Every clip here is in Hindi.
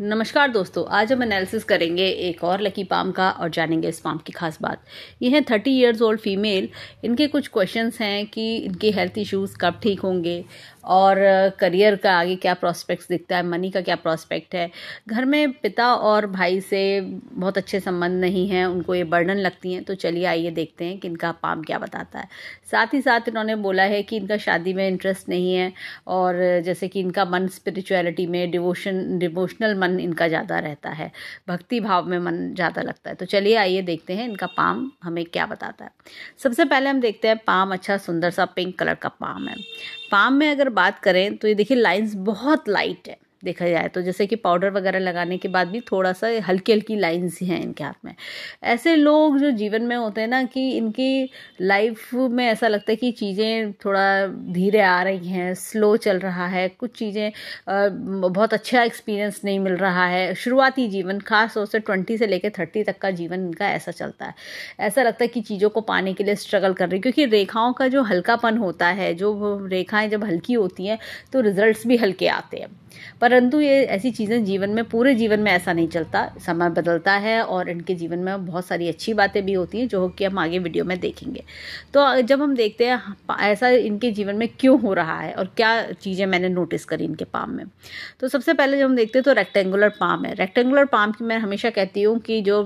नमस्कार दोस्तों आज हम एनालिसिस करेंगे एक और लकी पाम का और जानेंगे इस पाम की खास बात ये है थर्टी इयर्स ओल्ड फीमेल इनके कुछ क्वेश्चंस हैं कि इनके हेल्थ इश्यूज़ कब ठीक होंगे और करियर uh, का आगे क्या प्रॉस्पेक्ट्स दिखता है मनी का क्या प्रॉस्पेक्ट है घर में पिता और भाई से बहुत अच्छे संबंध नहीं हैं उनको ये बर्डन लगती हैं तो चलिए आइए देखते हैं कि इनका पाम क्या बताता है साथ ही साथ इन्होंने बोला है कि इनका शादी में इंटरेस्ट नहीं है और जैसे कि इनका मन स्पिरिचुअलिटी में डिवोशन डिवोशनल मन इनका ज़्यादा रहता है भक्ति भाव में मन ज़्यादा लगता है तो चलिए आइए देखते हैं इनका पाम हमें क्या बताता है सबसे पहले हम देखते हैं पाम अच्छा सुंदर सा पिंक कलर का पाम है पाम में अगर बात करें तो ये देखिए लाइन्स बहुत लाइट है देखा जाए तो जैसे कि पाउडर वगैरह लगाने के बाद भी थोड़ा सा हल्की हल्की लाइन्स ही हैं इनके हाथ में ऐसे लोग जो जीवन में होते हैं ना कि इनकी लाइफ में ऐसा लगता है कि चीज़ें थोड़ा धीरे आ रही हैं स्लो चल रहा है कुछ चीज़ें बहुत अच्छा एक्सपीरियंस नहीं मिल रहा है शुरुआती जीवन खास तौर से ट्वेंटी से लेकर थर्टी तक का जीवन इनका ऐसा चलता है ऐसा लगता है कि चीज़ों को पाने के लिए स्ट्रगल कर रही क्योंकि रेखाओं का जो हल्कापन होता है जो रेखाएँ जब हल्की होती हैं तो रिजल्ट भी हल्के आते हैं परंतु ये ऐसी चीज़ें जीवन में पूरे जीवन में ऐसा नहीं चलता समय बदलता है और इनके जीवन में बहुत सारी अच्छी बातें भी होती हैं जो कि हम आगे वीडियो में देखेंगे तो जब हम देखते हैं हाँ, ऐसा इनके जीवन में क्यों हो रहा है और क्या चीज़ें मैंने नोटिस करी इनके पाम में तो सबसे पहले जब हम देखते हैं तो रेक्टेंगुलर पाम है रेक्टेंगुलर पाम की मैं हमेशा कहती हूँ कि जो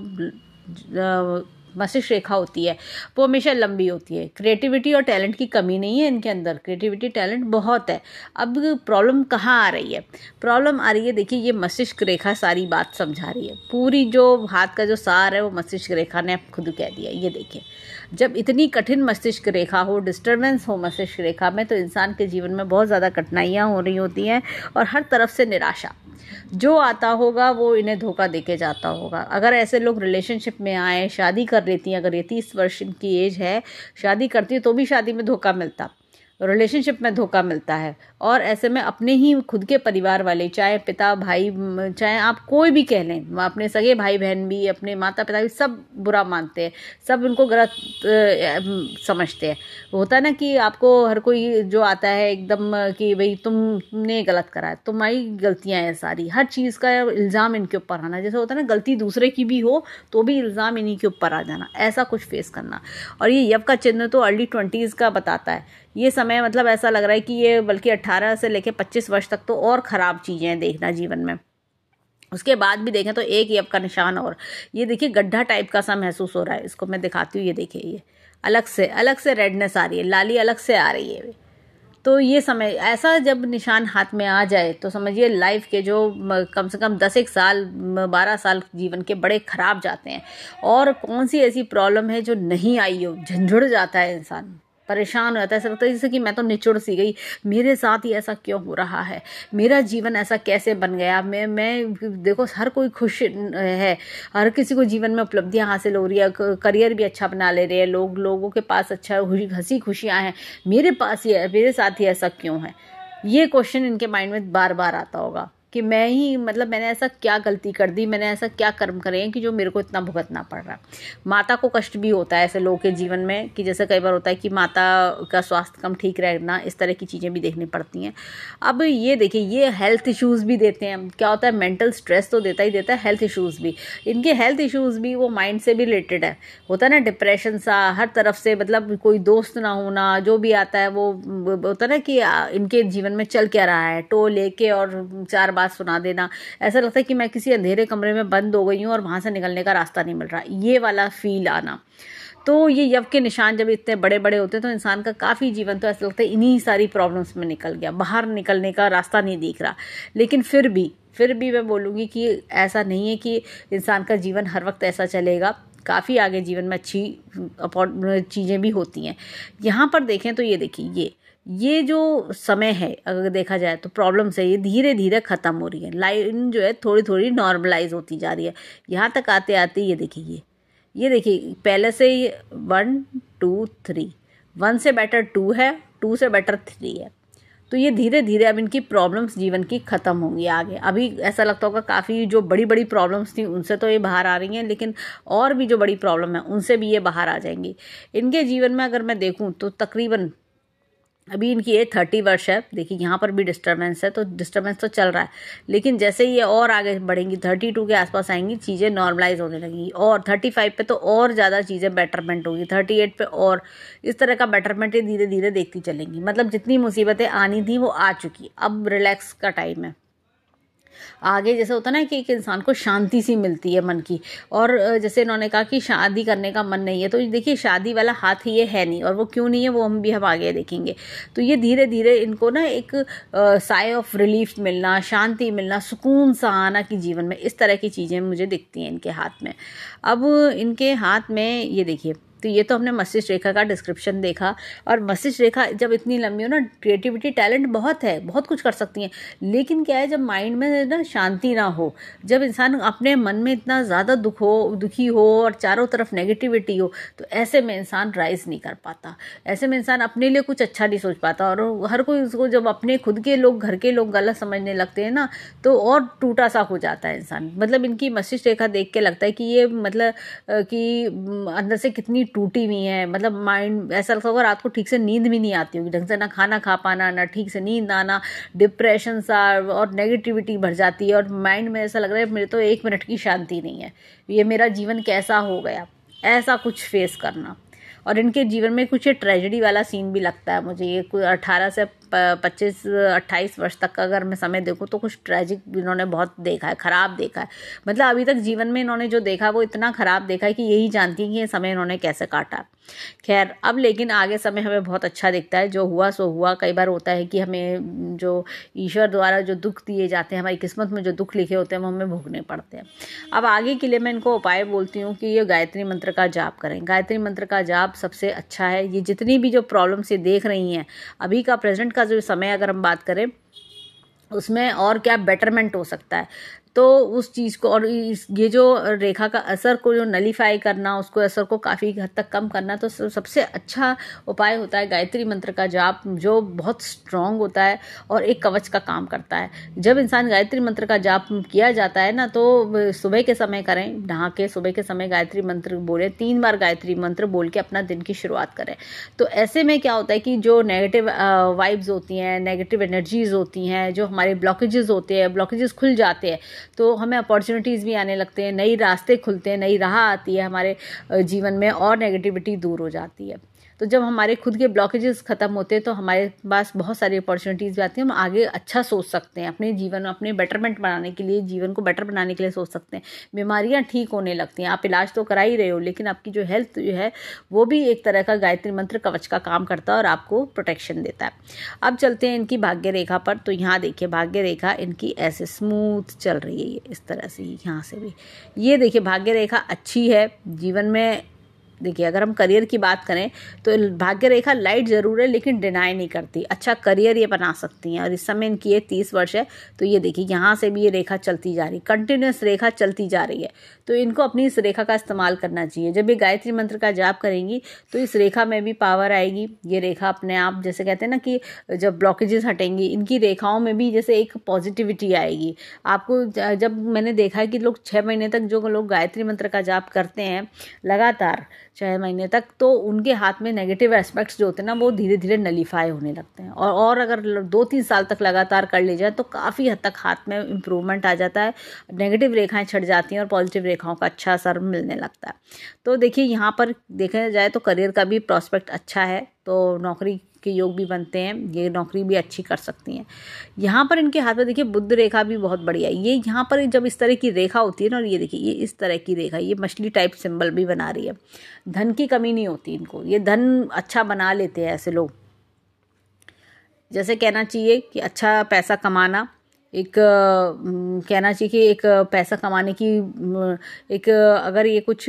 मस्तिष्क रेखा होती है वो हमेशा लंबी होती है क्रिएटिविटी और टैलेंट की कमी नहीं है इनके अंदर क्रिएटिविटी टैलेंट बहुत है अब प्रॉब्लम कहाँ आ रही है प्रॉब्लम आ रही है देखिए ये मस्तिष्क रेखा सारी बात समझा रही है पूरी जो हाथ का जो सार है वो मस्तिष्क रेखा ने खुद कह दिया ये देखिए जब इतनी कठिन मस्तिष्क रेखा हो डिस्टर्बेंस हो मस्तिष्क रेखा में तो इंसान के जीवन में बहुत ज़्यादा कठिनाइयाँ हो रही होती हैं और हर तरफ से निराशा जो आता होगा वो इन्हें धोखा देके जाता होगा अगर ऐसे लोग रिलेशनशिप में आए शादी कर लेती हैं अगर ये तीस वर्ष की एज है शादी करती है तो भी शादी में धोखा मिलता रिलेशनशिप में धोखा मिलता है और ऐसे में अपने ही खुद के परिवार वाले चाहे पिता भाई चाहे आप कोई भी कह लें अपने सगे भाई बहन भी अपने माता पिता भी सब बुरा मानते हैं सब उनको गलत समझते हैं होता है ना कि आपको हर कोई जो आता है एकदम कि भाई तुमने गलत करा है तुम्हारी गलतियाँ हैं सारी हर चीज़ का इल्ज़ाम इनके ऊपर आना जैसे होता है ना गलती दूसरे की भी हो तो भी इल्ज़ाम इन्हीं के ऊपर आ जाना ऐसा कुछ फेस करना और ये यव का चिन्ह तो अर्ली ट्वेंटीज़ का बताता है ये समय मतलब ऐसा लग रहा है कि ये बल्कि अट्ठारह से लेकर पच्चीस वर्ष तक तो और ख़राब चीज़ें हैं देखना जीवन में उसके बाद भी देखें तो एक ही का निशान और ये देखिए गड्ढा टाइप का सा महसूस हो रहा है इसको मैं दिखाती हूँ ये देखिए ये अलग से अलग से रेडनेस आ रही है लाली अलग से आ रही है तो ये समय ऐसा जब निशान हाथ में आ जाए तो समझिए लाइफ के जो कम से कम दस एक साल बारह साल जीवन के बड़े ख़राब जाते हैं और कौन सी ऐसी प्रॉब्लम है जो नहीं आई हो झंझुड़ जाता है इंसान परेशान हो जाता है ऐसा लगता है जैसे कि मैं तो निचुड़ सी गई मेरे साथ ही ऐसा क्यों हो रहा है मेरा जीवन ऐसा कैसे बन गया मैं मैं देखो हर कोई खुश है हर किसी को जीवन में उपलब्धियाँ हासिल हो रही है करियर भी अच्छा बना ले रहे हैं लोग लोगों के पास अच्छा हंसी खुशियाँ हैं मेरे पास ही मेरे साथ ही ऐसा क्यों है ये क्वेश्चन इनके माइंड में बार बार आता होगा कि मैं ही मतलब मैंने ऐसा क्या गलती कर दी मैंने ऐसा क्या कर्म करे हैं कि जो मेरे को इतना भुगतना पड़ रहा है माता को कष्ट भी होता है ऐसे लोगों के जीवन में कि जैसे कई बार होता है कि माता का स्वास्थ्य कम ठीक रहना इस तरह की चीज़ें भी देखनी पड़ती हैं अब ये देखिए ये हेल्थ इशूज़ भी देते हैं क्या होता है मेंटल स्ट्रेस तो देता ही देता है हेल्थ इशूज़ भी इनके हेल्थ इशूज़ भी वो माइंड से भी रिलेटेड है होता है ना डिप्रेशन सा हर तरफ से मतलब कोई दोस्त ना होना जो भी आता है वो होता है ना कि इनके जीवन में चल क्या रहा है टो लेके और चार आवाज़ सुना देना ऐसा लगता है कि मैं किसी अंधेरे कमरे में बंद हो गई हूँ और वहाँ से निकलने का रास्ता नहीं मिल रहा ये वाला फील आना तो ये यव के निशान जब इतने बड़े बड़े होते हैं तो इंसान का काफ़ी जीवन तो ऐसा लगता है इन्हीं सारी प्रॉब्लम्स में निकल गया बाहर निकलने का रास्ता नहीं दिख रहा लेकिन फिर भी फिर भी मैं बोलूँगी कि ऐसा नहीं है कि इंसान का जीवन हर वक्त ऐसा चलेगा काफ़ी आगे जीवन में अच्छी चीज़ें भी होती हैं यहाँ पर देखें तो ये देखिए ये ये जो समय है अगर देखा जाए तो प्रॉब्लम्स है ये धीरे धीरे ख़त्म हो रही है लाइन जो है थोड़ी थोड़ी नॉर्मलाइज होती जा रही है यहाँ तक आते आते ये देखिए ये ये देखिए पहले से ये वन टू थ्री वन से बेटर टू है टू से बेटर थ्री है तो ये धीरे धीरे अब इनकी प्रॉब्लम्स जीवन की ख़त्म होंगी आगे अभी ऐसा लगता होगा काफ़ी जो बड़ी बड़ी प्रॉब्लम्स थी उनसे तो ये बाहर आ रही हैं लेकिन और भी जो बड़ी प्रॉब्लम है उनसे भी ये बाहर आ जाएंगी इनके जीवन में अगर मैं देखूँ तो तकरीबन अभी इनकी एज थर्टी वर्ष है देखिए यहाँ पर भी डिस्टर्बेंस है तो डिस्टर्बेंस तो चल रहा है लेकिन जैसे ये और आगे बढ़ेंगी थर्टी टू के आसपास आएंगी चीज़ें नॉर्मलाइज होने लगेंगी और थर्टी फाइव पे तो और ज़्यादा चीज़ें बेटरमेंट होगी थर्टी एट पर और इस तरह का बेटरमेंट ये धीरे धीरे देखती चलेंगी मतलब जितनी मुसीबतें आनी थी वो आ चुकी अब रिलैक्स का टाइम है आगे जैसे होता है ना कि एक इंसान को शांति सी मिलती है मन की और जैसे इन्होंने कहा कि शादी करने का मन नहीं है तो देखिए शादी वाला हाथ ये है नहीं और वो क्यों नहीं है वो हम भी हम आगे देखेंगे तो ये धीरे धीरे इनको ना एक साय ऑफ रिलीफ मिलना शांति मिलना सुकून सा आना कि जीवन में इस तरह की चीज़ें मुझे दिखती हैं इनके हाथ में अब इनके हाथ में ये देखिए तो ये तो हमने मस्तिष्क रेखा का डिस्क्रिप्शन देखा और मस्तिष्क रेखा जब इतनी लंबी हो ना क्रिएटिविटी टैलेंट बहुत है बहुत कुछ कर सकती हैं लेकिन क्या है जब माइंड में ना शांति ना हो जब इंसान अपने मन में इतना ज़्यादा दुख हो दुखी हो और चारों तरफ नेगेटिविटी हो तो ऐसे में इंसान राइज नहीं कर पाता ऐसे में इंसान अपने लिए कुछ अच्छा नहीं सोच पाता और हर कोई उसको जब अपने खुद के लोग घर के लोग गलत समझने लगते हैं ना तो और टूटा सा हो जाता है इंसान मतलब इनकी मस्तिष्क रेखा देख के लगता है कि ये मतलब कि अंदर से कितनी टूटी हुई है मतलब माइंड ऐसा लगता होगा रात को ठीक से नींद भी नहीं आती होगी ढंग से ना खाना खा पाना ना ठीक से नींद आना डिप्रेशन सा और नेगेटिविटी भर जाती है और माइंड में ऐसा लग रहा है मेरे तो एक मिनट की शांति नहीं है ये मेरा जीवन कैसा हो गया ऐसा कुछ फेस करना और इनके जीवन में कुछ ये ट्रेजडी वाला सीन भी लगता है मुझे ये कोई अठारह से पच्चीस अट्ठाईस वर्ष तक का अगर मैं समय देखूँ तो कुछ ट्रैजिक इन्होंने बहुत देखा है ख़राब देखा है मतलब अभी तक जीवन में इन्होंने जो देखा वो इतना ख़राब देखा है कि यही जानती हैं कि ये समय इन्होंने कैसे काटा खैर अब लेकिन आगे समय हमें बहुत अच्छा दिखता है जो हुआ सो हुआ कई बार होता है कि हमें जो ईश्वर द्वारा जो दुख दिए जाते हैं हमारी किस्मत में जो दुख लिखे होते हैं वो हमें भोगने पड़ते हैं अब आगे के लिए मैं इनको उपाय बोलती हूँ कि ये गायत्री मंत्र का जाप करें गायत्री मंत्र का जाप सबसे अच्छा है ये जितनी भी जो प्रॉब्लम्स ये देख रही हैं अभी का प्रेजेंट का का जो समय अगर हम बात करें उसमें और क्या बेटरमेंट हो सकता है तो उस चीज़ को और इस ये जो रेखा का असर को जो नलीफाई करना उसको असर को काफ़ी हद तक कम करना तो सबसे अच्छा उपाय होता है गायत्री मंत्र का जाप जो बहुत स्ट्रांग होता है और एक कवच का काम करता है जब इंसान गायत्री मंत्र का जाप किया जाता है ना तो सुबह के समय करें नहा के सुबह के समय गायत्री मंत्र बोले तीन बार गायत्री मंत्र बोल के अपना दिन की शुरुआत करें तो ऐसे में क्या होता है कि जो नेगेटिव वाइब्स होती हैं नेगेटिव एनर्जीज होती हैं जो हमारे ब्लॉकेजेस होते हैं ब्लॉकेजेस खुल जाते हैं तो हमें अपॉर्चुनिटीज़ भी आने लगते हैं नई रास्ते खुलते हैं नई राह आती है हमारे जीवन में और नेगेटिविटी दूर हो जाती है तो जब हमारे खुद के ब्लॉकेजेस ख़त्म होते हैं तो हमारे पास बहुत सारी अपॉर्चुनिटीज़ भी आती है हम आगे अच्छा सोच सकते हैं अपने जीवन अपने बेटरमेंट बनाने के लिए जीवन को बेटर बनाने के लिए सोच सकते हैं बीमारियाँ ठीक होने लगती हैं आप इलाज तो करा ही रहे हो लेकिन आपकी जो हेल्थ जो है वो भी एक तरह का गायत्री मंत्र कवच का काम करता है और आपको प्रोटेक्शन देता है अब चलते हैं इनकी भाग्य रेखा पर तो यहाँ देखिए भाग्य रेखा इनकी ऐसे स्मूथ चल रही है इस तरह से यहाँ से भी ये देखिए भाग्य रेखा अच्छी है जीवन में देखिए अगर हम करियर की बात करें तो भाग्य रेखा लाइट ज़रूर है लेकिन डिनाई नहीं करती अच्छा करियर ये बना सकती हैं और इस समय इनकी ये तीस वर्ष है तो ये देखिए यहाँ से भी ये रेखा चलती जा रही कंटिन्यूस रेखा चलती जा रही है तो इनको अपनी इस रेखा का इस्तेमाल करना चाहिए जब ये गायत्री मंत्र का जाप करेंगी तो इस रेखा में भी पावर आएगी ये रेखा अपने आप जैसे कहते हैं ना कि जब ब्लॉकेजेस हटेंगी इनकी रेखाओं में भी जैसे एक पॉजिटिविटी आएगी आपको जब मैंने देखा है कि लोग छः महीने तक जो लोग गायत्री मंत्र का जाप करते हैं लगातार छः महीने तक तो उनके हाथ में नेगेटिव एस्पेक्ट्स जो होते हैं ना वो धीरे धीरे नलीफाई होने लगते हैं और और अगर दो तीन साल तक लगातार कर ले जाए तो काफ़ी हद तक हाथ में इम्प्रूवमेंट आ जाता है नेगेटिव रेखाएं छट जाती हैं और पॉजिटिव रेखाओं का अच्छा असर मिलने लगता है तो देखिए यहाँ पर देखा जाए तो करियर का भी प्रॉस्पेक्ट अच्छा है तो नौकरी के योग भी बनते हैं ये नौकरी भी अच्छी कर सकती हैं यहाँ पर इनके हाथ में देखिए बुद्ध रेखा भी बहुत बढ़िया है ये यहाँ पर जब इस तरह की रेखा होती है ना और ये देखिए ये इस तरह की रेखा ये मछली टाइप सिंबल भी बना रही है धन की कमी नहीं होती इनको ये धन अच्छा बना लेते हैं ऐसे लोग जैसे कहना चाहिए कि अच्छा पैसा कमाना एक कहना चाहिए कि एक पैसा कमाने की एक अगर ये कुछ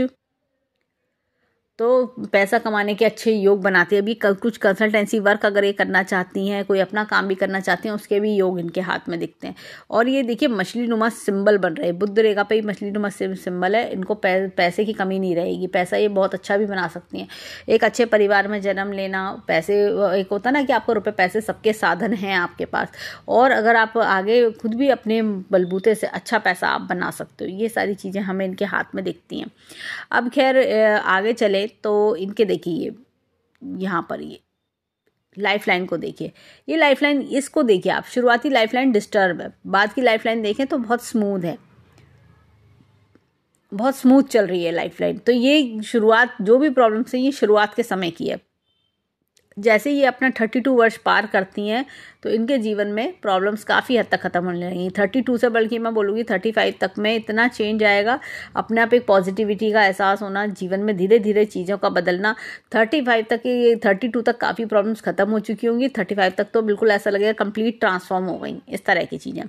तो पैसा कमाने के अच्छे योग बनाती है अभी कल कुछ कंसल्टेंसी वर्क अगर ये करना चाहती हैं कोई अपना काम भी करना चाहती हैं उसके भी योग इनके हाथ में दिखते हैं और ये देखिए मछली नुमा सिंबल बन रहे हैं बुद्ध रेखा पे ही मछली नुमा सिंबल है इनको पै, पैसे की कमी नहीं रहेगी पैसा ये बहुत अच्छा भी बना सकती हैं एक अच्छे परिवार में जन्म लेना पैसे एक होता ना कि आपको रुपये पैसे सबके साधन हैं आपके पास और अगर आप आगे खुद भी अपने बलबूते से अच्छा पैसा आप बना सकते हो ये सारी चीज़ें हमें इनके हाथ में दिखती हैं अब खैर आगे चले है तो इनके देखिए ये यहाँ पर ये लाइफलाइन को देखिए ये लाइफलाइन इसको देखिए आप शुरुआती लाइफलाइन डिस्टर्ब है बाद की लाइफलाइन देखें तो बहुत स्मूथ है बहुत स्मूथ चल रही है लाइफलाइन तो ये शुरुआत जो भी प्रॉब्लम्स है ये शुरुआत के समय की है जैसे ही ये अपना थर्टी टू वर्ष पार करती हैं तो इनके जीवन में प्रॉब्लम्स काफ़ी हद तक ख़त्म होने लगेंगी थर्टी टू से बल्कि मैं बोलूँगी थर्टी फाइव तक में इतना चेंज आएगा अपने आप एक पॉजिटिविटी का एहसास होना जीवन में धीरे धीरे चीज़ों का बदलना थर्टी फाइव तक ये थर्टी टू तक काफ़ी प्रॉब्लम्स ख़त्म हो चुकी होंगी थर्टी फाइव तक तो बिल्कुल ऐसा लगेगा कंप्लीट ट्रांसफॉर्म हो गई इस तरह की चीज़ें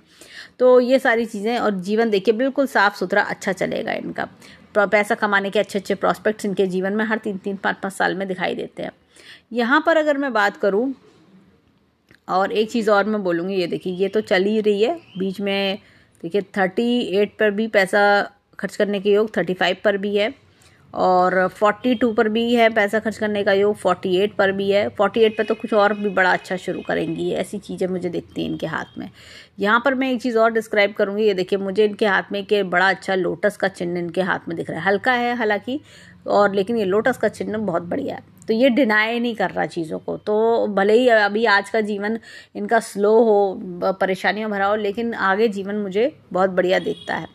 तो ये सारी चीज़ें और जीवन देखिए बिल्कुल साफ़ सुथरा अच्छा चलेगा इनका पैसा कमाने के अच्छे अच्छे प्रॉस्पेक्ट्स इनके जीवन में हर तीन तीन पाँच पाँच साल में दिखाई देते हैं यहाँ पर अगर मैं बात करूँ और एक चीज़ और मैं बोलूँगी ये देखिए ये तो चल ही रही है बीच में देखिए थर्टी एट पर भी पैसा खर्च करने के योग थर्टी फाइव पर भी है और फोर्टी टू पर भी है पैसा खर्च करने का योग फोर्टी एट पर भी है फोर्टी एट पर तो कुछ और भी बड़ा अच्छा शुरू करेंगी ऐसी चीज़ें मुझे दिखती हैं इनके हाथ में यहाँ पर मैं एक चीज़ और डिस्क्राइब करूँगी ये देखिए मुझे इनके हाथ में एक बड़ा अच्छा लोटस का चिन्ह इनके हाथ में दिख रहा है हल्का है हालाँकि और लेकिन ये लोटस का चिन्ह बहुत बढ़िया है तो ये डिनाई नहीं कर रहा चीज़ों को तो भले ही अभी आज का जीवन इनका स्लो हो परेशानियों भरा हो लेकिन आगे जीवन मुझे बहुत बढ़िया देखता है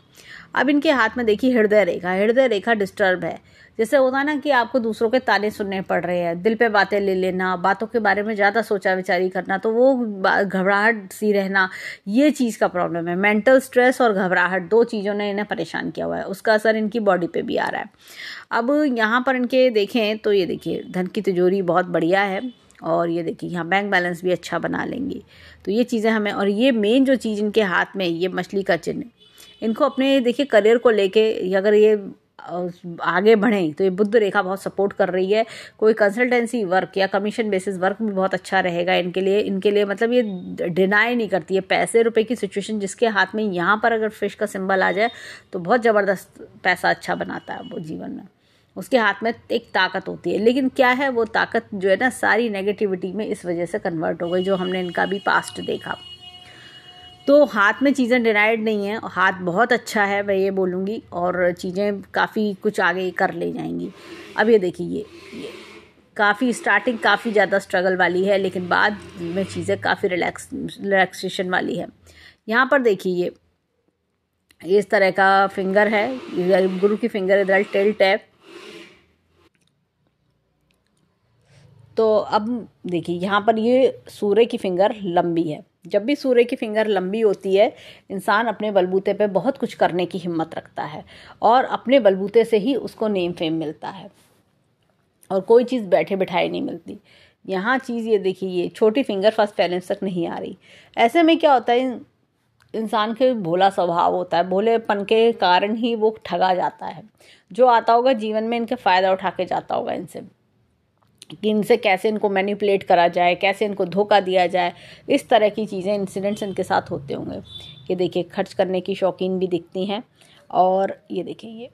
अब इनके हाथ में देखिए हृदय रेखा हृदय रेखा डिस्टर्ब है जैसे होता ना कि आपको दूसरों के ताने सुनने पड़ रहे हैं दिल पे बातें ले लेना बातों के बारे में ज़्यादा सोचा विचारी करना तो वो घबराहट सी रहना ये चीज़ का प्रॉब्लम है मेंटल स्ट्रेस और घबराहट दो चीज़ों ने इन्हें परेशान किया हुआ है उसका असर इनकी बॉडी पर भी आ रहा है अब यहाँ पर इनके देखें तो ये देखिए धन की तिजोरी बहुत बढ़िया है और ये देखिए यहाँ बैंक बैलेंस भी अच्छा बना लेंगी तो ये चीज़ें हमें और ये मेन जो चीज़ इनके हाथ में ये मछली का चिन्ह इनको अपने देखिए करियर को लेके अगर ये आगे बढ़ें तो ये बुद्ध रेखा बहुत सपोर्ट कर रही है कोई कंसल्टेंसी वर्क या कमीशन बेसिस वर्क भी बहुत अच्छा रहेगा इनके लिए इनके लिए मतलब ये डिनाई नहीं करती है पैसे रुपए की सिचुएशन जिसके हाथ में यहाँ पर अगर फिश का सिंबल आ जाए तो बहुत ज़बरदस्त पैसा अच्छा बनाता है वो जीवन में उसके हाथ में एक ताकत होती है लेकिन क्या है वो ताकत जो है ना सारी नेगेटिविटी में इस वजह से कन्वर्ट हो गई जो हमने इनका भी पास्ट देखा तो हाथ में चीज़ें डिनाइड नहीं है हाथ बहुत अच्छा है मैं ये बोलूँगी और चीज़ें काफ़ी कुछ आगे कर ले जाएंगी अब ये देखिए ये, ये काफ़ी स्टार्टिंग काफ़ी ज़्यादा स्ट्रगल वाली है लेकिन बाद में चीज़ें काफ़ी रिलैक्स रिलैक्सेशन वाली है यहाँ पर देखिए ये इस तरह का फिंगर है गुरु की फिंगर इधर टेल टैप तो अब देखिए यहाँ पर ये सूर्य की फिंगर लंबी है जब भी सूर्य की फिंगर लंबी होती है इंसान अपने बलबूते पे बहुत कुछ करने की हिम्मत रखता है और अपने बलबूते से ही उसको नेम फेम मिलता है और कोई चीज़ बैठे बिठाए नहीं मिलती यहाँ चीज़ ये देखिए ये छोटी फिंगर फर्स्ट बैलेंस तक नहीं आ रही ऐसे में क्या होता है इंसान के भोला स्वभाव होता है भोलेपन के कारण ही वो ठगा जाता है जो आता होगा जीवन में इनके फ़ायदा उठा के जाता होगा इनसे कि इनसे कैसे इनको मैनिपुलेट करा जाए कैसे इनको धोखा दिया जाए इस तरह की चीज़ें इंसिडेंट्स इनके साथ होते होंगे ये देखिए खर्च करने की शौकीन भी दिखती हैं और ये देखिए ये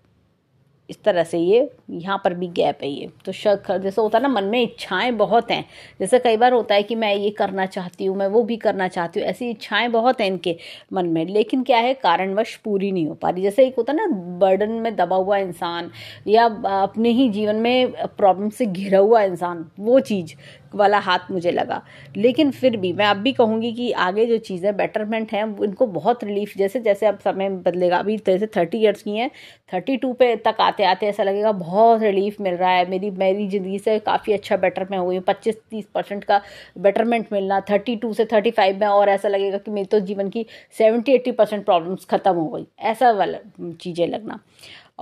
इस तरह से ये यहाँ पर भी गैप है ये तो शक जैसे होता है ना मन में इच्छाएं बहुत हैं जैसे कई बार होता है कि मैं ये करना चाहती हूँ मैं वो भी करना चाहती हूँ ऐसी इच्छाएं बहुत हैं इनके मन में लेकिन क्या है कारणवश पूरी नहीं हो पा रही जैसे एक होता है ना बर्डन में दबा हुआ इंसान या अपने ही जीवन में प्रॉब्लम से घिरा हुआ इंसान वो चीज़ वाला हाथ मुझे लगा लेकिन फिर भी मैं अब भी कहूँगी कि आगे जो चीज़ें बेटरमेंट हैं इनको बहुत रिलीफ जैसे जैसे अब समय बदलेगा अभी तो जैसे थर्टी ईयर्स की हैं थर्टी टू पे तक आते आते ऐसा लगेगा बहुत रिलीफ मिल रहा है मेरी मेरी ज़िंदगी से काफ़ी अच्छा बेटरमेंट हुई पच्चीस तीस परसेंट का बेटरमेंट मिलना थर्टी टू से थर्टी फाइव में और ऐसा लगेगा कि मेरी तो जीवन की सेवेंटी एट्टी परसेंट प्रॉब्लम्स ख़त्म हो गई ऐसा वाला चीज़ें लगना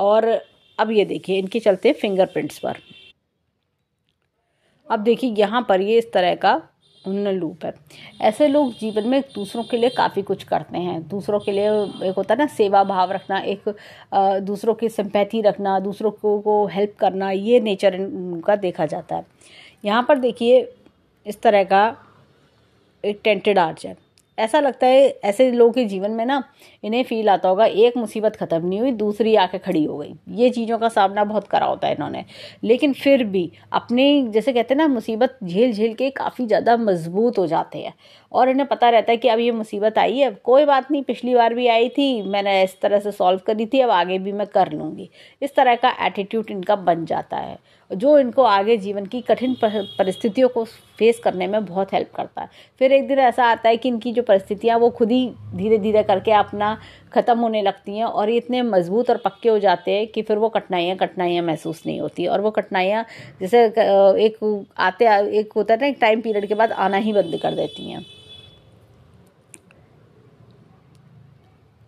और अब ये देखिए इनके चलते फिंगरप्रिंट्स पर अब देखिए यहाँ पर ये इस तरह का उन्नल लूप है ऐसे लोग जीवन में दूसरों के लिए काफ़ी कुछ करते हैं दूसरों के लिए एक होता है ना सेवा भाव रखना एक दूसरों की सिंपैथी रखना दूसरों को को हेल्प करना ये नेचर का देखा जाता है यहाँ पर देखिए इस तरह का एक टेंटेड आर्च है ऐसा लगता है ऐसे लोगों के जीवन में ना इन्हें फील आता होगा एक मुसीबत ख़त्म नहीं हुई दूसरी आके खड़ी हो गई ये चीज़ों का सामना बहुत करा होता है इन्होंने लेकिन फिर भी अपने जैसे कहते हैं ना मुसीबत झेल झेल के काफ़ी ज़्यादा मजबूत हो जाते हैं और इन्हें पता रहता है कि अब ये मुसीबत आई है कोई बात नहीं पिछली बार भी आई थी मैंने इस तरह से सॉल्व करी थी अब आगे भी मैं कर लूँगी इस तरह का एटीट्यूड इनका बन जाता है जो इनको आगे जीवन की कठिन परिस्थितियों को फेस करने में बहुत हेल्प करता है फिर एक दिन ऐसा आता है कि इनकी जो परिस्थितियाँ वो खुद ही धीरे धीरे करके अपना ख़त्म होने लगती हैं और ये इतने मजबूत और पक्के हो जाते हैं कि फिर वो कठिनाइयाँ कठिनाइयाँ महसूस नहीं होती और वो कठिनाइयाँ जैसे एक आते एक होता है ना एक टाइम पीरियड के बाद आना ही बंद कर देती हैं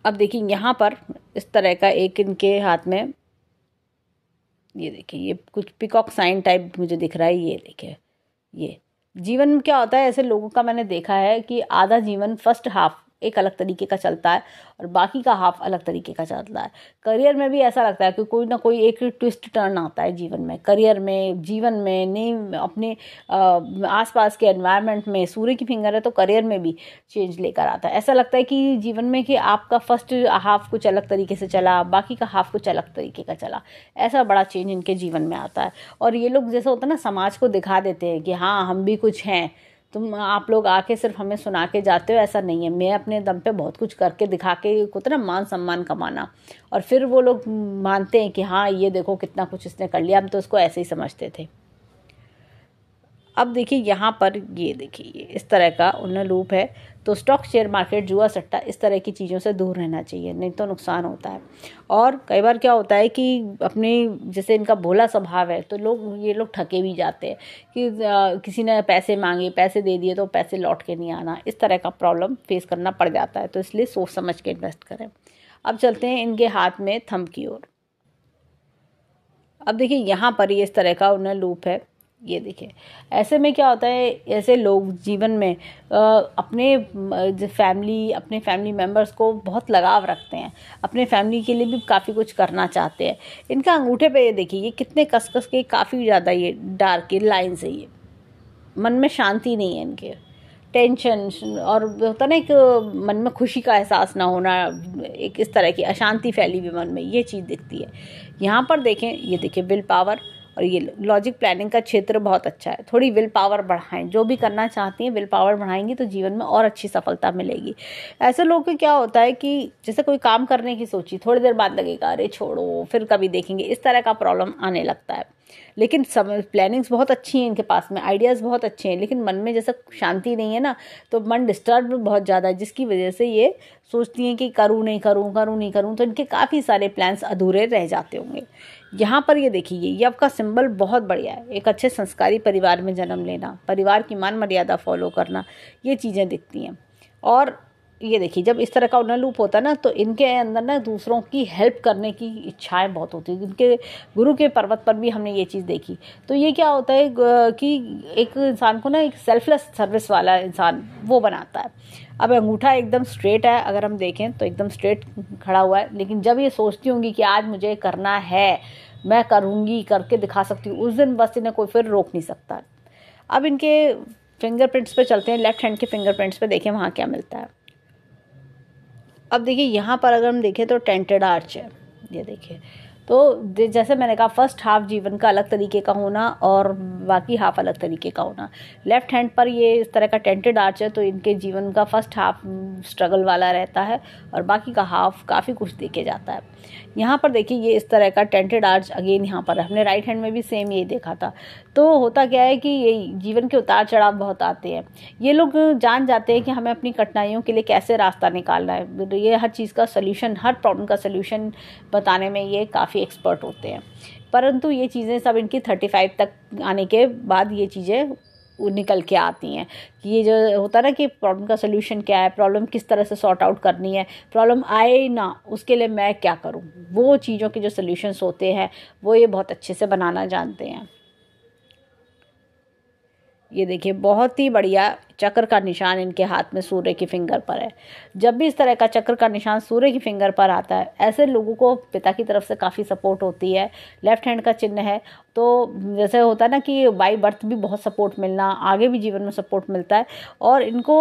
अब देखिए यहाँ पर इस तरह का एक इनके हाथ में ये देखिए ये कुछ पिकॉक साइन टाइप मुझे दिख रहा है ये देखिए ये जीवन में क्या होता है ऐसे लोगों का मैंने देखा है कि आधा जीवन फर्स्ट हाफ एक अलग तरीके का चलता है और बाकी का हाफ अलग तरीके का चलता है करियर में भी ऐसा लगता है कि कोई ना कोई एक ट्विस्ट टर्न आता है जीवन में करियर में जीवन में नहीं अपने आसपास के एनवायरनमेंट में सूर्य की फिंगर है तो करियर में भी चेंज लेकर आता है ऐसा लगता है कि जीवन में कि आपका फर्स्ट हाफ कुछ अलग तरीके से चला बाकी का हाफ कुछ अलग तरीके का चला ऐसा बड़ा चेंज इनके जीवन में आता है और ये लोग जैसा होता है ना समाज को दिखा देते हैं कि हाँ हम भी कुछ हैं तुम आप लोग आके सिर्फ हमें सुना के जाते हो ऐसा नहीं है मैं अपने दम पे बहुत कुछ करके दिखा के कुछ तो ना मान सम्मान कमाना और फिर वो लोग मानते हैं कि हाँ ये देखो कितना कुछ इसने कर लिया हम तो उसको ऐसे ही समझते थे अब देखिए यहाँ पर ये देखिए ये इस तरह का उन्हें लूप है तो स्टॉक शेयर मार्केट जुआ सट्टा इस तरह की चीज़ों से दूर रहना चाहिए नहीं तो नुकसान होता है और कई बार क्या होता है कि अपने जैसे इनका भोला स्वभाव है तो लोग ये लोग ठके भी जाते हैं कि किसी ने पैसे मांगे पैसे दे दिए तो पैसे लौट के नहीं आना इस तरह का प्रॉब्लम फेस करना पड़ जाता है तो इसलिए सोच समझ के इन्वेस्ट करें अब चलते हैं इनके हाथ में थम की ओर अब देखिए यहाँ पर ये इस तरह का उन्हें लूप है ये देखिए ऐसे में क्या होता है ऐसे लोग जीवन में आ, अपने फैमिली अपने फैमिली मेम्बर्स को बहुत लगाव रखते हैं अपने फैमिली के लिए भी काफ़ी कुछ करना चाहते हैं इनका अंगूठे पे ये देखिए ये कितने कस के काफ़ी ज़्यादा ये डार्क ये लाइन से ये मन में शांति नहीं है इनके टेंशन और होता ना एक मन में खुशी का एहसास ना होना एक इस तरह की अशांति फैली हुई मन में ये चीज़ दिखती है यहाँ पर देखें ये देखिए विल पावर और ये लॉजिक प्लानिंग का क्षेत्र बहुत अच्छा है थोड़ी विल पावर बढ़ाएं जो भी करना चाहती हैं विल पावर बढ़ाएंगी तो जीवन में और अच्छी सफलता मिलेगी ऐसे लोगों को क्या होता है कि जैसे कोई काम करने की सोची थोड़ी देर बाद लगेगा अरे छोड़ो फिर कभी देखेंगे इस तरह का प्रॉब्लम आने लगता है लेकिन समय प्लानिंग्स बहुत अच्छी हैं इनके पास में आइडियाज़ बहुत अच्छे हैं लेकिन मन में जैसा शांति नहीं है ना तो मन डिस्टर्ब बहुत ज़्यादा है जिसकी वजह से ये सोचती हैं कि करूँ नहीं करूँ करूँ नहीं करूँ तो इनके काफ़ी सारे प्लान्स अधूरे रह जाते होंगे यहाँ पर ये देखिए यव का सिंबल बहुत बढ़िया है एक अच्छे संस्कारी परिवार में जन्म लेना परिवार की मान मर्यादा फॉलो करना ये चीज़ें दिखती हैं और ये देखिए जब इस तरह का उन्हें लूप होता है ना तो इनके अंदर ना दूसरों की हेल्प करने की इच्छाएं बहुत होती है इनके गुरु के पर्वत पर भी हमने ये चीज़ देखी तो ये क्या होता है कि एक इंसान को ना एक सेल्फलेस सर्विस वाला इंसान वो बनाता है अब अंगूठा एकदम स्ट्रेट है अगर हम देखें तो एकदम स्ट्रेट खड़ा हुआ है लेकिन जब ये सोचती होंगी कि आज मुझे करना है मैं करूँगी करके दिखा सकती हूँ उस दिन बस इन्हें कोई फिर रोक नहीं सकता अब इनके फिंगरप्रिंट्स पे चलते हैं लेफ्ट हैंड के फिंगरप्रिंट्स पे देखें वहाँ क्या मिलता है अब देखिए यहाँ पर अगर हम देखें तो टेंटेड आर्च है ये देखिए तो जैसे मैंने कहा फर्स्ट हाफ जीवन का अलग तरीके का होना और बाकी हाफ अलग तरीके का होना लेफ्ट हैंड पर ये इस तरह का टेंटेड आर्च है तो इनके जीवन का फर्स्ट हाफ स्ट्रगल वाला रहता है और बाकी का हाफ काफ़ी कुछ देखे जाता है यहाँ पर देखिए ये इस तरह का टेंटेड आर्च अगेन यहाँ पर हमने राइट हैंड में भी सेम ये देखा था तो होता क्या है कि ये जीवन के उतार चढ़ाव बहुत आते हैं ये लोग जान जाते हैं कि हमें अपनी कठिनाइयों के लिए कैसे रास्ता निकालना है तो ये हर चीज़ का सोल्यूशन हर प्रॉब्लम का सोल्यूशन बताने में ये काफ़ी एक्सपर्ट होते हैं परंतु ये चीज़ें सब इनकी थर्टी फाइव तक आने के बाद ये चीज़ें निकल के आती हैं कि ये जो होता है ना कि प्रॉब्लम का सोल्यूशन क्या है प्रॉब्लम किस तरह से सॉर्ट आउट करनी है प्रॉब्लम आए ना उसके लिए मैं क्या करूँ वो चीज़ों के जो सोल्यूशंस होते हैं वो ये बहुत अच्छे से बनाना जानते हैं ये देखिए बहुत ही बढ़िया चक्र का निशान इनके हाथ में सूर्य की फिंगर पर है जब भी इस तरह का चक्र का निशान सूर्य की फिंगर पर आता है ऐसे लोगों को पिता की तरफ से काफ़ी सपोर्ट होती है लेफ्ट हैंड का चिन्ह है तो जैसे होता है ना कि बाई बर्थ भी बहुत सपोर्ट मिलना आगे भी जीवन में सपोर्ट मिलता है और इनको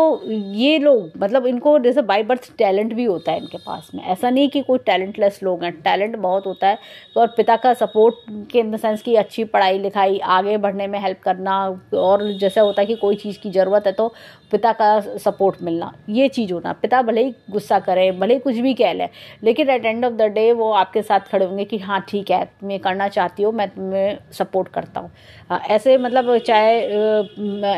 ये लोग मतलब इनको जैसे बाई बर्थ टैलेंट भी होता है इनके पास में ऐसा नहीं कि कोई टैलेंटलेस लोग हैं टैलेंट बहुत होता है और पिता का सपोर्ट के इन द सेंस की अच्छी पढ़ाई लिखाई आगे बढ़ने में हेल्प करना और जैसे होता है कि कोई चीज़ की ज़रूरत है तो तो पिता का सपोर्ट मिलना ये चीज़ होना पिता भले ही गुस्सा करें भले ही कुछ भी कह लें लेकिन at end of the day वो आपके साथ खड़े होंगे कि हाँ ठीक है मैं करना चाहती हो मैं तुम्हें सपोर्ट करता हूँ ऐसे मतलब चाहे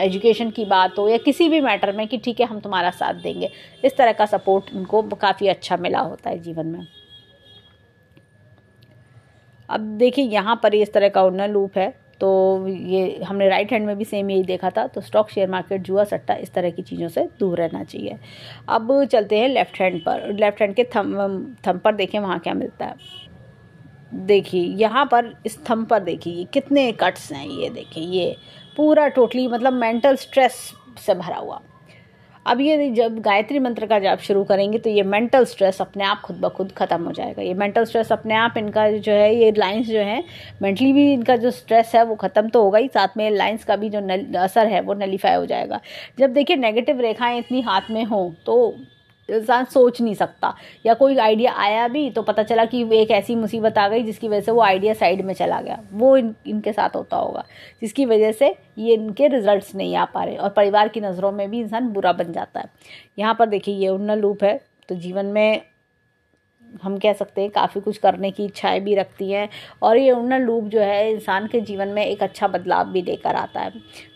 एजुकेशन की बात हो या किसी भी मैटर में कि ठीक है हम तुम्हारा साथ देंगे इस तरह का सपोर्ट उनको काफ़ी अच्छा मिला होता है जीवन में अब देखिए यहाँ पर इस तरह का उन्नर लूप है तो ये हमने राइट हैंड में भी सेम यही देखा था तो स्टॉक शेयर मार्केट जुआ सट्टा इस तरह की चीज़ों से दूर रहना चाहिए अब चलते हैं लेफ्ट हैंड पर लेफ्ट हैंड के थम थम पर देखें वहाँ क्या मिलता है देखिए यहाँ पर इस थम पर देखिए कितने कट्स हैं ये देखिए ये पूरा टोटली मतलब मेंटल स्ट्रेस से भरा हुआ अब ये जब गायत्री मंत्र का जाप शुरू करेंगे तो ये मेंटल स्ट्रेस अपने आप खुद ब खुद ख़त्म हो जाएगा ये मेंटल स्ट्रेस अपने आप इनका जो है ये लाइन्स जो है मेंटली भी इनका जो स्ट्रेस है वो ख़त्म तो होगा ही साथ में लाइन्स का भी जो असर है वो नलीफाई हो जाएगा जब देखिए नेगेटिव रेखाएँ इतनी हाथ में हों तो इंसान सोच नहीं सकता या कोई आइडिया आया भी तो पता चला कि एक ऐसी मुसीबत आ गई जिसकी वजह से वो आइडिया साइड में चला गया वो इन इनके साथ होता होगा जिसकी वजह से ये इनके रिजल्ट्स नहीं आ पा रहे और परिवार की नज़रों में भी इंसान बुरा बन जाता है यहाँ पर देखिए ये उन्ना लूप है तो जीवन में हम कह सकते हैं काफ़ी कुछ करने की इच्छाएं भी रखती हैं और ये उन लूप जो है इंसान के जीवन में एक अच्छा बदलाव भी लेकर आता है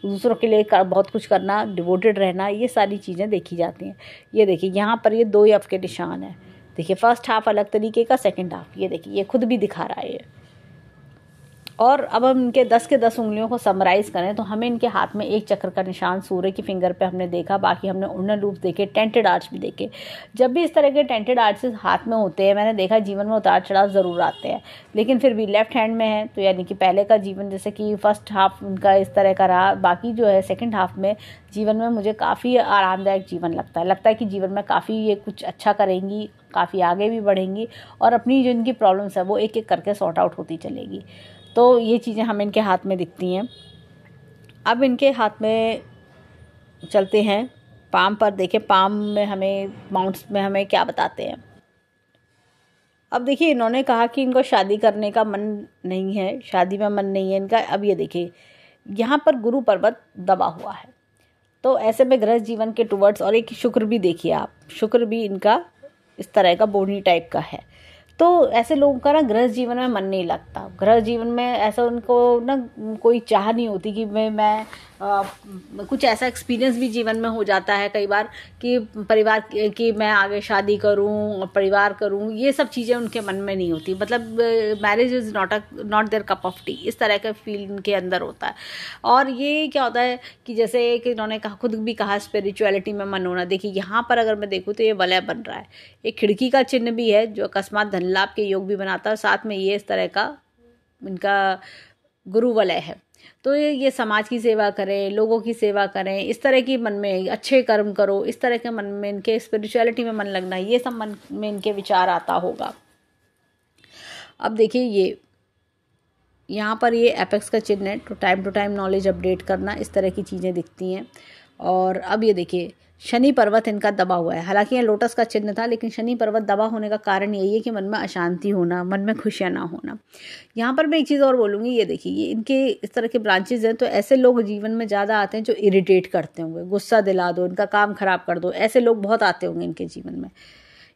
दूसरों के लिए कर, बहुत कुछ करना डिवोटेड रहना ये सारी चीज़ें देखी जाती हैं ये देखिए यहाँ पर ये दो ही के निशान हैं देखिए फर्स्ट हाफ अलग तरीके का सेकेंड हाफ ये देखिए ये खुद भी दिखा रहा है ये और अब हम इनके दस के दस उंगलियों को समराइज़ करें तो हमें इनके हाथ में एक चक्र का निशान सूर्य की फिंगर पे हमने देखा बाकी हमने उन्नर लूप देखे टेंटेड आर्च भी देखे जब भी इस तरह के टेंटेड आर्चेस हाथ में होते हैं मैंने देखा जीवन में उतार चढ़ाव ज़रूर आते हैं लेकिन फिर भी लेफ्ट हैंड में है तो यानी कि पहले का जीवन जैसे कि फर्स्ट हाफ उनका इस तरह का रहा बाकी जो है सेकेंड हाफ में जीवन में मुझे काफ़ी आरामदायक जीवन लगता है लगता है कि जीवन में काफ़ी ये कुछ अच्छा करेंगी काफ़ी आगे भी बढ़ेंगी और अपनी जो इनकी प्रॉब्लम्स है वो एक एक करके सॉर्ट आउट होती चलेगी तो ये चीज़ें हमें इनके हाथ में दिखती हैं अब इनके हाथ में चलते हैं पाम पर देखें पाम में हमें माउंट्स में हमें क्या बताते हैं अब देखिए इन्होंने कहा कि इनको शादी करने का मन नहीं है शादी में मन नहीं है इनका अब ये देखिए यहाँ पर गुरु पर्वत दबा हुआ है तो ऐसे में गृह जीवन के टूवर्ड्स और एक शुक्र भी देखिए आप शुक्र भी इनका इस तरह का बोनी टाइप का है तो ऐसे लोगों का ना गृह जीवन में मन नहीं लगता गृह जीवन में ऐसा उनको ना कोई चाह नहीं होती कि मैं मैं आ, कुछ ऐसा एक्सपीरियंस भी जीवन में हो जाता है कई बार कि परिवार कि मैं आगे शादी करूं परिवार करूं ये सब चीज़ें उनके मन में नहीं होती मतलब marriage is not a not their cup of tea इस तरह का फील इनके अंदर होता है और ये क्या होता है कि जैसे कि इन्होंने कहा खुद भी कहा स्पिरिचुअलिटी में मन होना देखिए यहाँ पर अगर मैं देखूँ तो ये वलय बन रहा है एक खिड़की का चिन्ह भी है जो अकस्मात धन लाभ के योग भी बनाता है और साथ में ये इस तरह का इनका गुरु वलय है तो ये ये समाज की सेवा करें लोगों की सेवा करें इस तरह की मन में अच्छे कर्म करो इस तरह के मन में इनके स्पिरिचुअलिटी में मन लगना ये सब मन में इनके विचार आता होगा अब देखिए ये यहाँ पर ये एपेक्स का चिन्ह है time to time knowledge update करना इस तरह की चीज़ें दिखती हैं और अब ये देखिए शनि पर्वत इनका दबा हुआ है हालांकि यह लोटस का चिन्ह था लेकिन शनि पर्वत दबा होने का कारण यही है कि मन में अशांति होना मन में खुशियाँ ना होना यहाँ पर मैं एक चीज़ और बोलूँगी ये देखिए ये इनके इस तरह के ब्रांचेज हैं तो ऐसे लोग जीवन में ज़्यादा आते हैं जो इरीटेट करते होंगे गुस्सा दिला दो इनका काम ख़राब कर दो ऐसे लोग बहुत आते होंगे इनके जीवन में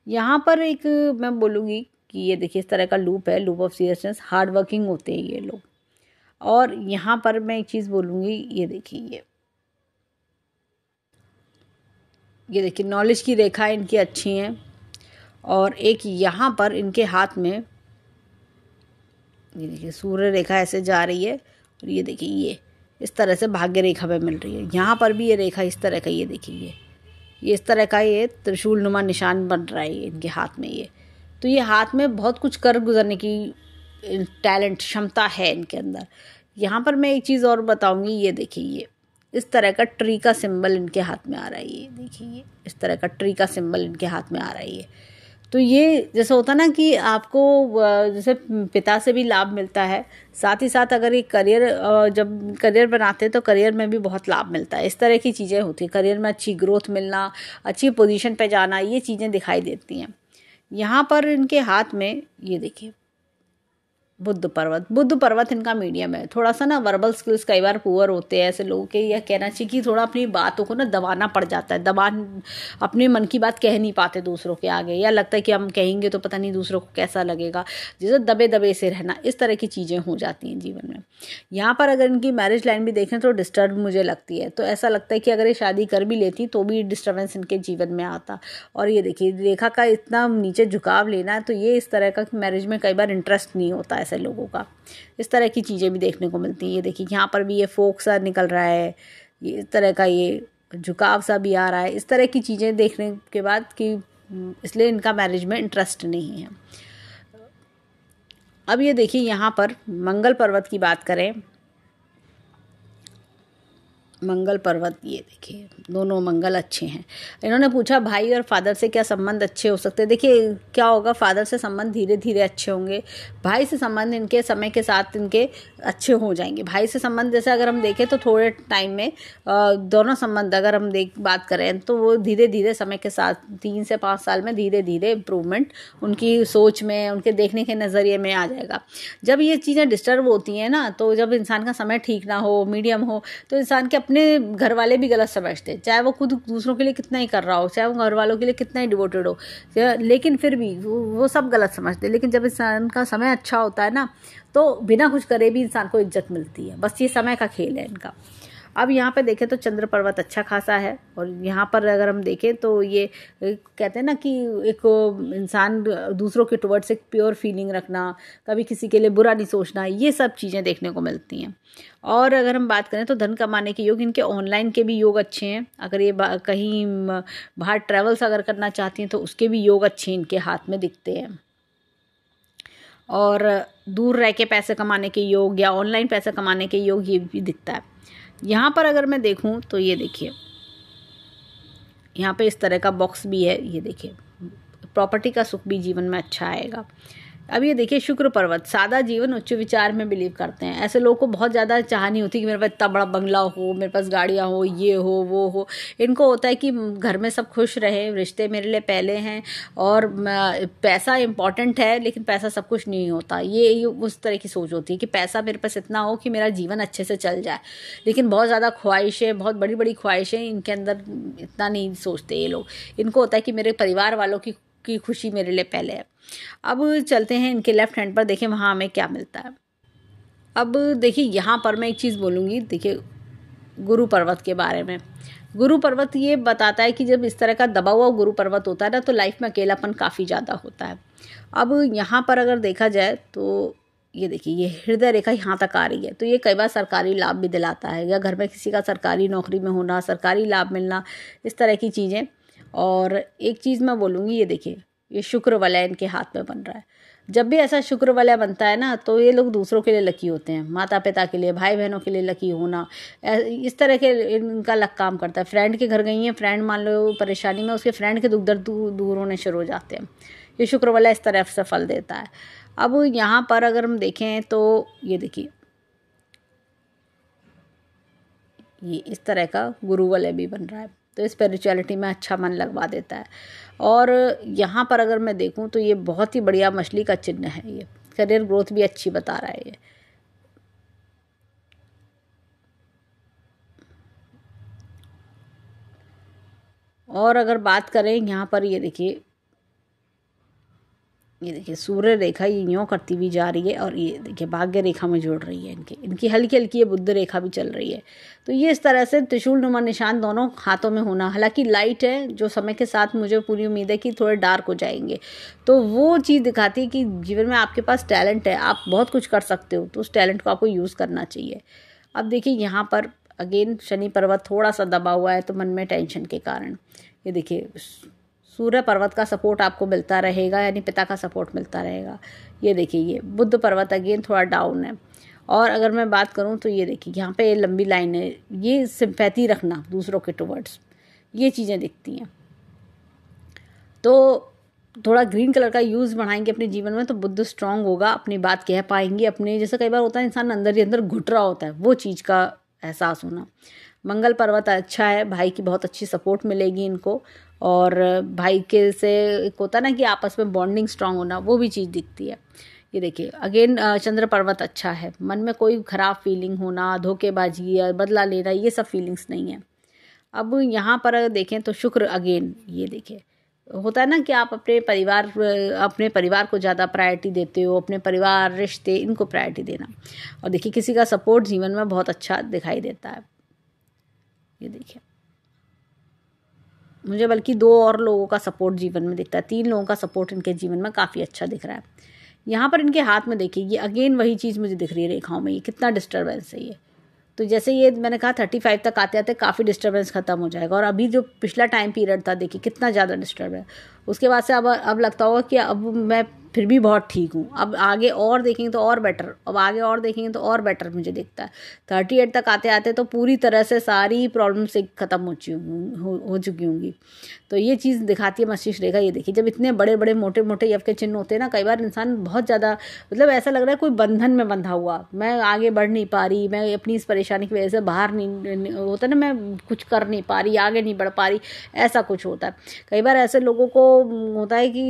यहाँ पर एक मैं बोलूँगी कि ये देखिए इस तरह का लूप है loop of seriousness hard working होते हैं ये लोग और यहाँ पर मैं एक चीज़ बोलूँगी ये देखिए ये ये देखिए नॉलेज की रेखा इनकी अच्छी हैं और एक यहाँ पर इनके हाथ में ये देखिए सूर्य रेखा ऐसे जा रही है और ये देखिए ये इस तरह से भाग्य रेखा में मिल रही है यहाँ पर भी ये रेखा इस तरह का ये देखिए ये ये इस तरह का ये त्रिशूल नुमा निशान बन रहा है इनके हाथ में ये तो ये हाथ में बहुत कुछ कर गुजरने की टैलेंट क्षमता है इनके अंदर यहाँ पर मैं एक चीज़ और बताऊँगी ये देखिए ये इस तरह का ट्री का सिंबल इनके हाथ में आ रहा है ये देखिए ये इस तरह का ट्री का सिंबल इनके हाथ में आ रहा है ये तो ये जैसा होता ना कि आपको जैसे पिता से भी लाभ मिलता है साथ ही साथ अगर ये करियर जब करियर बनाते हैं तो करियर में भी बहुत लाभ मिलता है इस तरह की चीज़ें होती हैं करियर में अच्छी ग्रोथ मिलना अच्छी पोजीशन पे जाना ये चीज़ें दिखाई देती हैं यहाँ पर इनके हाथ में ये देखिए बुद्ध पर्वत बुद्ध पर्वत इनका मीडियम है थोड़ा सा ना वर्बल स्किल्स कई बार पुअर होते हैं ऐसे लोगों के यह कहना चाहिए कि थोड़ा अपनी बातों को ना दबाना पड़ जाता है दबा अपने मन की बात कह नहीं पाते दूसरों के आगे या लगता है कि हम कहेंगे तो पता नहीं दूसरों को कैसा लगेगा जैसे दबे दबे से रहना इस तरह की चीज़ें हो जाती हैं जीवन में यहाँ पर अगर इनकी मैरिज लाइन भी देखें तो डिस्टर्ब मुझे लगती है तो ऐसा लगता है कि अगर ये शादी कर भी लेती तो भी डिस्टर्बेंस इनके जीवन में आता और ये देखिए रेखा का इतना नीचे झुकाव लेना तो ये इस तरह का मैरिज में कई बार इंटरेस्ट नहीं होता है है लोगों का इस तरह की चीज़ें भी देखने को मिलती हैं ये देखिए यहाँ पर भी ये फोक सा निकल रहा है ये इस तरह का ये झुकाव सा भी आ रहा है इस तरह की चीज़ें देखने के बाद कि हम्म, इसलिए इनका मैरिज में इंटरेस्ट नहीं है अब ये देखिए यहाँ पर मंगल पर्वत की बात करें मंगल पर्वत ये देखिए दोनों मंगल अच्छे हैं इन्होंने पूछा भाई और फादर से क्या संबंध अच्छे हो सकते हैं देखिए क्या होगा फादर से संबंध धीरे धीरे अच्छे होंगे भाई से संबंध इनके समय के साथ इनके अच्छे हो जाएंगे भाई से संबंध जैसे अगर हम देखें तो थोड़े टाइम में दोनों संबंध अगर हम देख बात करें तो वो धीरे धीरे समय के साथ तीन से पाँच साल में धीरे धीरे इम्प्रूवमेंट उनकी सोच में उनके देखने के नज़रिए में आ जाएगा जब ये चीज़ें डिस्टर्ब होती हैं ना तो जब इंसान का समय ठीक ना हो मीडियम हो तो इंसान के अपने अपने घर वाले भी गलत समझते हैं चाहे वो खुद दूसरों के लिए कितना ही कर रहा हो चाहे वो घर वालों के लिए कितना ही डिवोटेड हो लेकिन फिर भी वो वो सब गलत समझते हैं लेकिन जब इंसान का समय अच्छा होता है ना तो बिना कुछ करे भी इंसान को इज्जत मिलती है बस ये समय का खेल है इनका अब यहाँ पे देखें तो चंद्र पर्वत अच्छा खासा है और यहाँ पर अगर हम देखें तो ये कहते हैं ना कि एक इंसान दूसरों के टुवर्ड्स एक प्योर फीलिंग रखना कभी किसी के लिए बुरा नहीं सोचना ये सब चीज़ें देखने को मिलती हैं और अगर हम बात करें तो धन कमाने के योग इनके ऑनलाइन के भी योग अच्छे हैं अगर ये कहीं बाहर ट्रैवल्स अगर करना चाहती हैं तो उसके भी योग अच्छे इनके हाथ में दिखते हैं और दूर रह के पैसे कमाने के योग या ऑनलाइन पैसे कमाने के योग ये भी दिखता है यहाँ पर अगर मैं देखूँ तो ये देखिए यहाँ पे इस तरह का बॉक्स भी है ये देखिए प्रॉपर्टी का सुख भी जीवन में अच्छा आएगा अब ये देखिए शुक्र पर्वत सादा जीवन उच्च विचार में बिलीव करते हैं ऐसे लोगों को बहुत ज़्यादा चाहनी होती होती कि मेरे पास इतना बड़ा बंगला हो मेरे पास गाड़ियाँ हो ये हो वो हो इनको होता है कि घर में सब खुश रहे रिश्ते मेरे लिए पहले हैं और पैसा इंपॉर्टेंट है लेकिन पैसा सब कुछ नहीं होता ये उस तरह की सोच होती है कि पैसा मेरे पास इतना हो कि मेरा जीवन अच्छे से चल जाए लेकिन बहुत ज़्यादा ख्वाहिशें बहुत बड़ी बड़ी ख्वाहिशें इनके अंदर इतना नहीं सोचते ये लोग इनको होता है कि मेरे परिवार वालों की की खुशी मेरे लिए पहले है अब चलते हैं इनके लेफ्ट हैंड पर देखें वहाँ हमें क्या मिलता है अब देखिए यहाँ पर मैं एक चीज़ बोलूँगी देखिए गुरु पर्वत के बारे में गुरु पर्वत ये बताता है कि जब इस तरह का दबा हुआ गुरु पर्वत होता है ना तो लाइफ में अकेलापन काफ़ी ज़्यादा होता है अब यहाँ पर अगर देखा जाए तो ये देखिए ये हृदय रेखा यहाँ तक आ रही है तो ये कई बार सरकारी लाभ भी दिलाता है या घर में किसी का सरकारी नौकरी में होना सरकारी लाभ मिलना इस तरह की चीज़ें और एक चीज़ मैं बोलूँगी ये देखिए ये शुक्र वलय इनके हाथ में बन रहा है जब भी ऐसा शुक्र वलय बनता है ना तो ये लोग दूसरों के लिए लकी होते हैं माता पिता के लिए भाई बहनों के लिए लकी होना इस तरह के इनका लक काम करता है फ्रेंड के घर गई हैं फ्रेंड मान लो परेशानी में उसके फ्रेंड के दुख दर्द दूर होने शुरू हो जाते हैं ये शुक्र वलय इस तरह से फल देता है अब यहाँ पर अगर हम देखें तो ये देखिए ये इस तरह का गुरु वलय भी बन रहा है तो स्पिरिचुअलिटी में अच्छा मन लगवा देता है और यहाँ पर अगर मैं देखूँ तो ये बहुत ही बढ़िया मछली का चिन्ह है ये करियर ग्रोथ भी अच्छी बता रहा है ये और अगर बात करें यहाँ पर ये देखिए ये देखिए सूर्य रेखा ये यूँ करती हुई जा रही है और ये देखिए भाग्य रेखा में जुड़ रही है इनकी इनकी हल्की हल्की ये बुद्ध रेखा भी चल रही है तो ये इस तरह से त्रिशूल नुमा निशान दोनों हाथों में होना हालांकि लाइट है जो समय के साथ मुझे पूरी उम्मीद है कि थोड़े डार्क हो जाएंगे तो वो चीज़ दिखाती है कि जीवन में आपके पास टैलेंट है आप बहुत कुछ कर सकते हो तो उस टैलेंट को आपको यूज़ करना चाहिए अब देखिए यहाँ पर अगेन शनि पर्वत थोड़ा सा दबा हुआ है तो मन में टेंशन के कारण ये देखिए सूर्य पर्वत का सपोर्ट आपको मिलता रहेगा यानी पिता का सपोर्ट मिलता रहेगा ये देखिए ये बुद्ध पर्वत अगेन थोड़ा डाउन है और अगर मैं बात करूँ तो ये देखिए यहाँ पे लंबी लाइन है ये सिंपैथी रखना दूसरों के टूवर्ड्स ये चीज़ें दिखती हैं तो थोड़ा ग्रीन कलर का यूज़ बढ़ाएंगे अपने जीवन में तो बुद्ध स्ट्रांग होगा अपनी बात कह पाएंगे अपने जैसे कई बार होता है इंसान अंदर ही अंदर घुट रहा होता है वो चीज़ का एहसास होना मंगल पर्वत अच्छा है भाई की बहुत अच्छी सपोर्ट मिलेगी इनको और भाई के से एक होता ना कि आपस में बॉन्डिंग स्ट्रांग होना वो भी चीज़ दिखती है ये देखिए अगेन चंद्र पर्वत अच्छा है मन में कोई ख़राब फीलिंग होना धोखेबाजी या बदला लेना ये सब फीलिंग्स नहीं है अब यहाँ पर देखें तो शुक्र अगेन ये देखिए होता है ना कि आप अपने परिवार अपने परिवार को ज़्यादा प्रायोरिटी देते हो अपने परिवार रिश्ते इनको प्रायोरिटी देना और देखिए किसी का सपोर्ट जीवन में बहुत अच्छा दिखाई देता है ये देखिए मुझे बल्कि दो और लोगों का सपोर्ट जीवन में दिखता है तीन लोगों का सपोर्ट इनके जीवन में काफ़ी अच्छा दिख रहा है यहाँ पर इनके हाथ में देखिए ये अगेन वही चीज़ मुझे दिख रही है रेखाओं में ये कितना डिस्टर्बेंस है ये तो जैसे ये मैंने कहा थर्टी फाइव तक आते आते काफ़ी डिस्टर्बेंस खत्म हो जाएगा और अभी जो पिछला टाइम पीरियड था देखिए कितना ज़्यादा डिस्टर्ब है उसके बाद से अब अब लगता होगा कि अब मैं फिर भी बहुत ठीक हूँ अब आगे और देखेंगे तो और बेटर अब आगे और देखेंगे तो और बेटर मुझे दिखता है थर्टी एट तक आते आते तो पूरी तरह से सारी प्रॉब्लम से ख़त्म हो चुकी हूँ हो चुकी होंगी तो ये चीज़ दिखाती है मस्तिष्क रेखा ये देखिए जब इतने बड़े बड़े मोटे मोटे यफ के चिन्ह होते हैं ना कई बार इंसान बहुत ज़्यादा मतलब ऐसा लग रहा है कोई बंधन में बंधा हुआ मैं आगे बढ़ नहीं पा रही मैं अपनी इस परेशानी की वजह से बाहर नहीं होता ना मैं कुछ कर नहीं पा रही आगे नहीं बढ़ पा रही ऐसा कुछ होता है कई बार ऐसे लोगों को होता है कि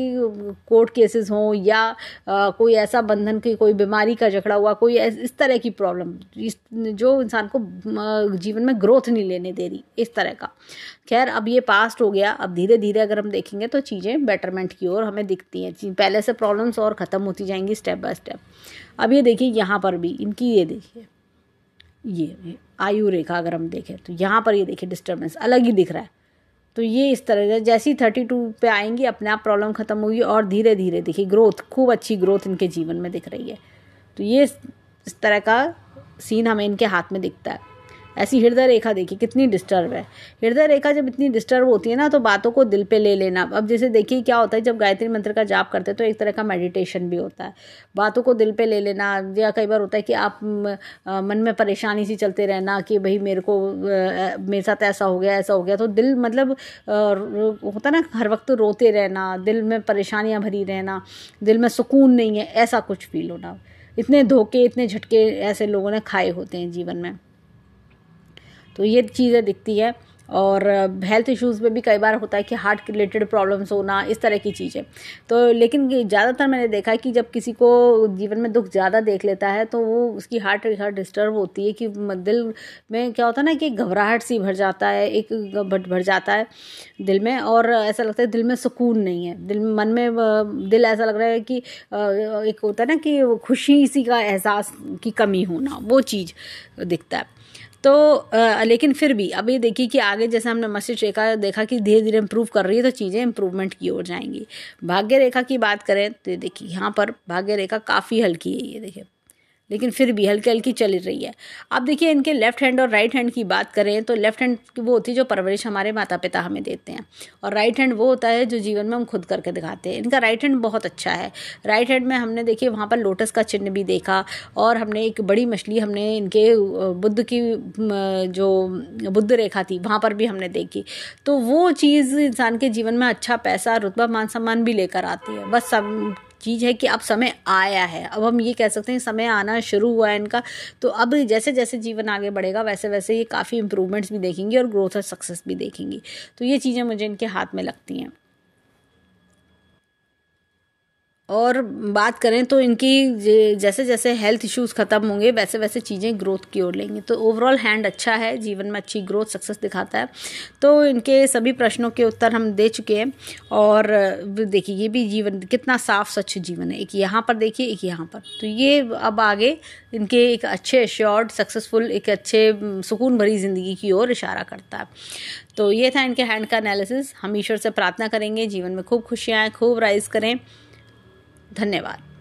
कोर्ट केसेस हों या आ, कोई ऐसा बंधन की कोई बीमारी का झगड़ा हुआ कोई इस तरह की प्रॉब्लम जो इंसान को जीवन में ग्रोथ नहीं लेने दे रही इस तरह का खैर अब ये पास्ट हो गया अब धीरे धीरे अगर हम देखेंगे तो चीज़ें बेटरमेंट की ओर हमें दिखती हैं पहले से प्रॉब्लम्स और ख़त्म होती जाएंगी स्टेप बाय स्टेप अब ये देखिए यहाँ पर भी इनकी ये देखिए ये आयु रेखा अगर हम देखें तो यहाँ पर ये देखिए डिस्टर्बेंस अलग ही दिख रहा है तो ये इस तरह से जैसे ही थर्टी टू पर आएंगी अपने आप प्रॉब्लम ख़त्म होगी और धीरे धीरे देखिए ग्रोथ खूब अच्छी ग्रोथ इनके जीवन में दिख रही है तो ये इस तरह का सीन हमें इनके हाथ में दिखता है ऐसी हृदय रेखा देखिए कितनी डिस्टर्ब है हृदय रेखा जब इतनी डिस्टर्ब होती है ना तो बातों को दिल पे ले लेना अब जैसे देखिए क्या होता है जब गायत्री मंत्र का जाप करते हैं तो एक तरह का मेडिटेशन भी होता है बातों को दिल पे ले लेना या कई बार होता है कि आप मन में परेशानी सी चलते रहना कि भाई मेरे को मेरे साथ ऐसा हो गया ऐसा हो गया तो दिल मतलब होता ना हर वक्त रोते रहना दिल में परेशानियाँ भरी रहना दिल में सुकून नहीं है ऐसा कुछ फील होना इतने धोखे इतने झटके ऐसे लोगों ने खाए होते हैं जीवन में तो ये चीज़ें दिखती है और हेल्थ इश्यूज़ में भी कई बार होता है कि हार्ट रिलेटेड प्रॉब्लम्स होना इस तरह की चीज़ें तो लेकिन ज़्यादातर मैंने देखा है कि जब किसी को जीवन में दुख ज़्यादा देख लेता है तो वो उसकी हार्ट हार्ट डिस्टर्ब होती है कि दिल में क्या होता है ना कि घबराहट सी भर जाता है एक भट भर जाता है दिल में और ऐसा लगता है दिल में सुकून नहीं है दिल मन में दिल ऐसा लग रहा है कि एक होता है ना कि खुशी इसी का एहसास की कमी होना वो चीज़ दिखता है तो आ, लेकिन फिर भी अभी देखिए कि आगे जैसे हमने मस्जिद रेखा देखा कि धीरे धीरे इम्प्रूव कर रही है तो चीज़ें इम्प्रूवमेंट की ओर जाएंगी भाग्य रेखा की बात करें तो देखिए यहाँ पर भाग्य रेखा काफ़ी हल्की है ये देखिए लेकिन फिर भी हल्की हल्की चल रही है अब देखिए इनके लेफ्ट हैंड और राइट हैंड की बात करें तो लेफ्ट हैंड वो होती है जो परवरिश हमारे माता पिता हमें देते हैं और राइट हैंड वो होता है जो जीवन में हम खुद करके दिखाते हैं इनका राइट हैंड बहुत अच्छा है राइट हैंड में हमने देखिए वहाँ पर लोटस का चिन्ह भी देखा और हमने एक बड़ी मछली हमने इनके बुद्ध की जो बुद्ध रेखा थी वहाँ पर भी हमने देखी तो वो चीज़ इंसान के जीवन में अच्छा पैसा रुतबा मान सम्मान भी लेकर आती है बस सब चीज़ है कि अब समय आया है अब हम ये कह सकते हैं समय आना शुरू हुआ है इनका तो अब जैसे जैसे जीवन आगे बढ़ेगा वैसे वैसे ये काफ़ी इंप्रूवमेंट्स भी देखेंगी और ग्रोथ और सक्सेस भी देखेंगी तो ये चीज़ें मुझे इनके हाथ में लगती हैं और बात करें तो इनकी जैसे जैसे हेल्थ इश्यूज ख़त्म होंगे वैसे वैसे चीज़ें ग्रोथ की ओर लेंगी तो ओवरऑल हैंड अच्छा है जीवन में अच्छी ग्रोथ सक्सेस दिखाता है तो इनके सभी प्रश्नों के उत्तर हम दे चुके हैं और देखिए ये भी जीवन कितना साफ स्वच्छ जीवन है एक यहाँ पर देखिए एक यहाँ पर तो ये अब आगे इनके एक अच्छे श्योर्ड सक्सेसफुल एक अच्छे सुकून भरी ज़िंदगी की ओर इशारा करता है तो ये था इनके हैंड का एनालिसिस हम ईश्वर से प्रार्थना करेंगे जीवन में खूब खुशियाँ खूब राइज करें धन्यवाद